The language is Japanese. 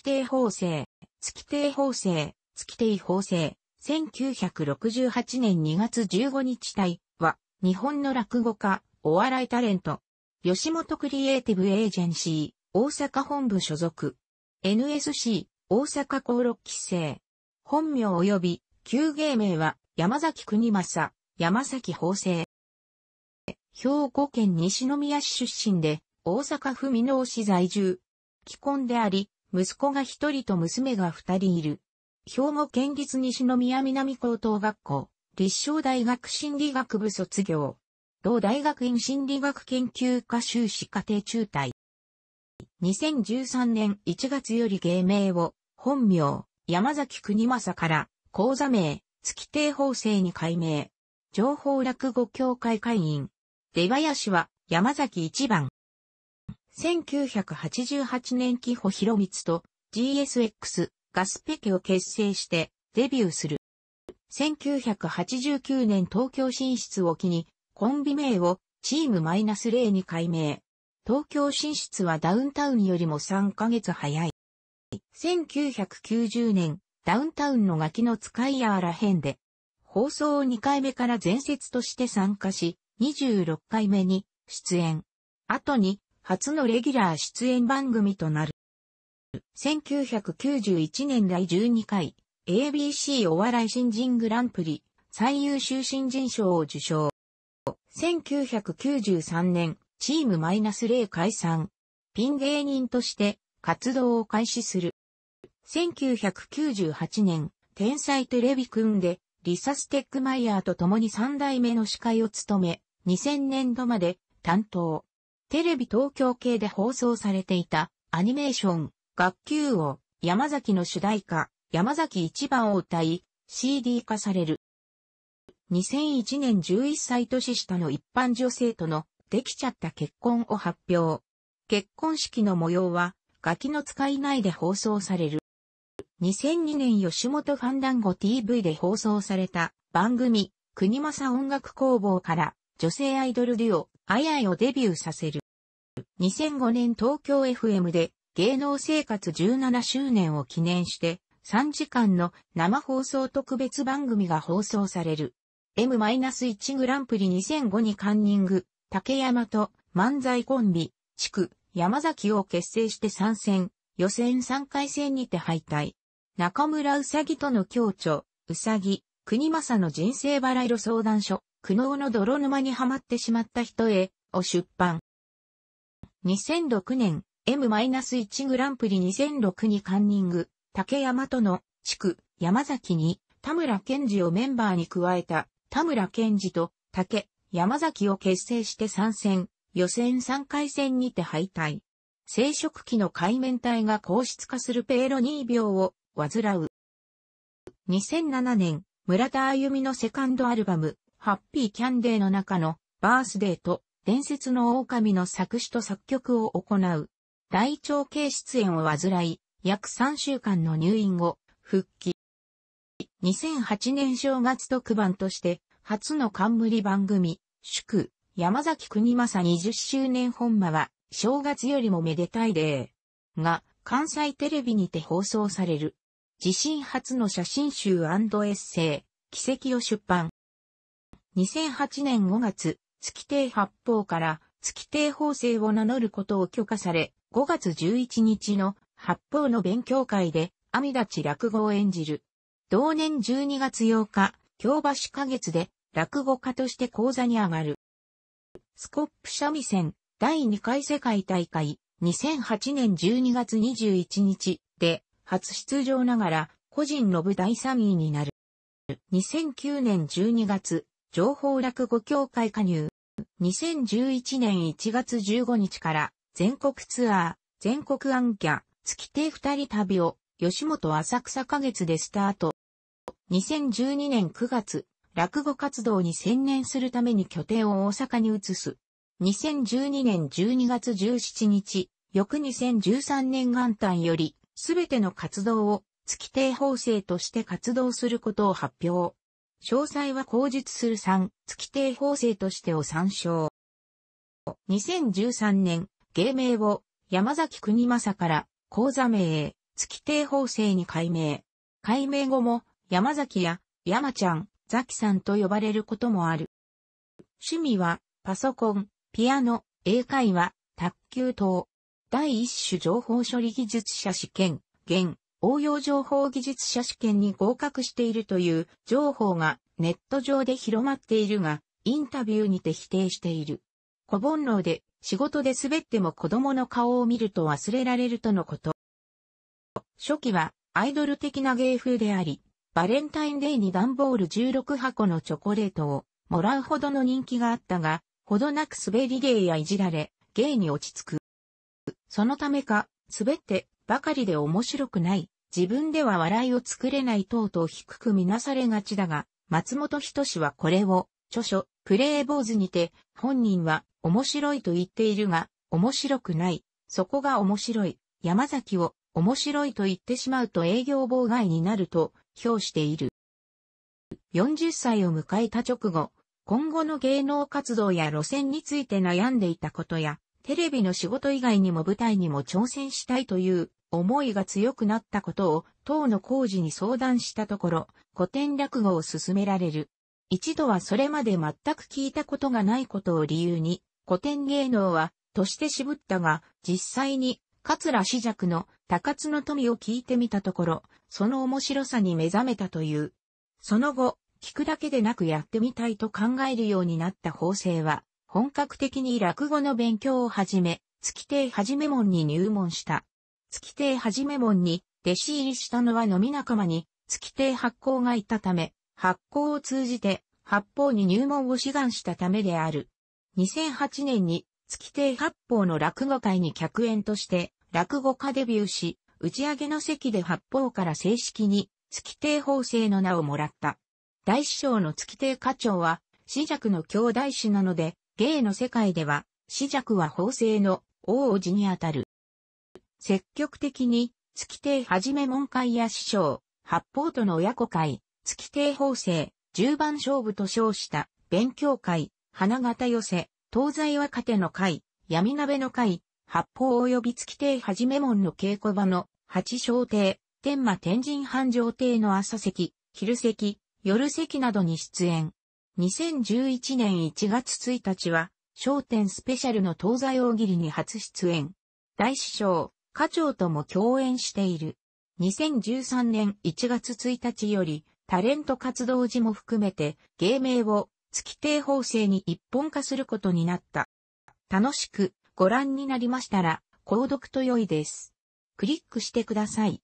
月定法制、月定法制、月定法制、1968年2月15日対は、日本の落語家、お笑いタレント、吉本クリエイティブエージェンシー、大阪本部所属、NSC、大阪公六期生、本名及び、旧芸名は、山崎国正、山崎法制。兵庫県西宮市出身で、大阪府美濃市在住。既婚であり、息子が一人と娘が二人いる。兵庫県立西宮南高等学校、立正大学心理学部卒業。同大学院心理学研究科修士課程中退。2013年1月より芸名を、本名、山崎国正から、講座名、月亭法制に改名。情報落語協会会員。出林は、山崎一番。1988年紀保博光と GSX ガスペケを結成してデビューする。1989年東京進出を機にコンビ名をチームマイナス0に改名。東京進出はダウンタウンよりも3ヶ月早い。1990年、ダウンタウンのガキの使いやら編で、放送を2回目から前説として参加し、26回目に出演。後に初のレギュラー出演番組となる。1991年第12回 ABC お笑い新人グランプリ最優秀新人賞を受賞。1993年チームマイナス0解散。ピン芸人として活動を開始する。1998年天才テレビ組んでリサ・ステックマイヤーと共に3代目の司会を務め、2000年度まで担当。テレビ東京系で放送されていたアニメーション、学級を山崎の主題歌、山崎一番を歌い、CD 化される。2001年11歳年下の一般女性とのできちゃった結婚を発表。結婚式の模様はガキの使いないで放送される。2002年吉本ファンダンゴ TV で放送された番組、国政音楽工房から女性アイドルデュオ、あやいをデビューさせる。2005年東京 FM で芸能生活17周年を記念して3時間の生放送特別番組が放送される。M-1 グランプリ2005にカンニング、竹山と漫才コンビ、地区、山崎を結成して参戦、予選3回戦にて敗退。中村うさぎとの協調、うさぎ、国政の人生バラ色相談所、苦悩の泥沼にはまってしまった人へ、を出版。2006年、M-1 グランプリ2006にカンニング、竹山との、地区、山崎に、田村健二をメンバーに加えた、田村健二と、竹、山崎を結成して参戦、予選3回戦にて敗退。生殖器の海面体が硬質化するペーロニー病を患う。2007年、村田歩美のセカンドアルバム、ハッピーキャンデーの中のバースデーと伝説の狼の作詞と作曲を行う。大腸系出演を患い、約3週間の入院後、復帰。2008年正月特番として、初の冠番組、祝、山崎国正20周年本間は、正月よりもめでたい例が、関西テレビにて放送される。自身初の写真集エッセイ、奇跡を出版。2008年5月、月帝八方から月帝法制を名乗ることを許可され、5月11日の八方の勉強会で、阿弥陀地落語を演じる。同年12月8日、京橋花月で落語家として講座に上がる。スコップ三味線第2回世界大会2008年12月21日で初出場ながら個人の部第3位になる。2009年12月情報落語協会加入。2011年1月15日から全国ツアー、全国アンキャ、月亭二人旅を吉本浅草花月でスタート。2012年9月、落語活動に専念するために拠点を大阪に移す。2012年12月17日、翌2013年元旦より、すべての活動を月亭法制として活動することを発表。詳細は口述する3、月定法制としてを参照。2013年、芸名を山崎国正から講座名へ月定法制に改名。改名後も山崎や山ちゃん、ザキさんと呼ばれることもある。趣味はパソコン、ピアノ、英会話、卓球等。第一種情報処理技術者試験、現、応用情報技術者試験に合格しているという情報がネット上で広まっているが、インタビューにて否定している。小煩悩で仕事で滑っても子供の顔を見ると忘れられるとのこと。初期はアイドル的な芸風であり、バレンタインデーに段ボール16箱のチョコレートをもらうほどの人気があったが、ほどなく滑り芸やいじられ、芸に落ち着く。そのためか、滑ってばかりで面白くない、自分では笑いを作れない等々低くみなされがちだが、松本人志はこれを、著書、プレイ坊主にて、本人は面白いと言っているが、面白くない、そこが面白い、山崎を面白いと言ってしまうと営業妨害になると評している。40歳を迎えた直後、今後の芸能活動や路線について悩んでいたことや、テレビの仕事以外にも舞台にも挑戦したいという思いが強くなったことを、当の工事に相談したところ、古典落語を勧められる。一度はそれまで全く聞いたことがないことを理由に、古典芸能は、として渋ったが、実際に、桂史尺の高津の富を聞いてみたところ、その面白さに目覚めたという。その後、聞くだけでなくやってみたいと考えるようになった法政は、本格的に落語の勉強を始め、月亭はじめ門に入門した。月亭はじめ門に弟子入りしたのは飲み仲間に月亭発行がいたため、発行を通じて八方に入門を志願したためである。2008年に月亭八方の落語会に客演として落語家デビューし、打ち上げの席で八方から正式に月亭法制の名をもらった。大師匠の月亭課長は、死弱の兄弟子なので、芸の世界では、死弱は法制の王子にあたる。積極的に、月亭はじめ門会や師匠、八方との親子会、月亭法制、十番勝負と称した、勉強会、花形寄せ、東西若手の会、闇鍋の会、八方及び月亭はじめ門の稽古場の、八小亭、天馬天神繁盛亭の朝席、昼席、夜席などに出演。2011年1月1日は、商点スペシャルの東西大喜利に初出演。大師匠、課長とも共演している。2013年1月1日より、タレント活動時も含めて、芸名を月定法制に一本化することになった。楽しくご覧になりましたら、購読と良いです。クリックしてください。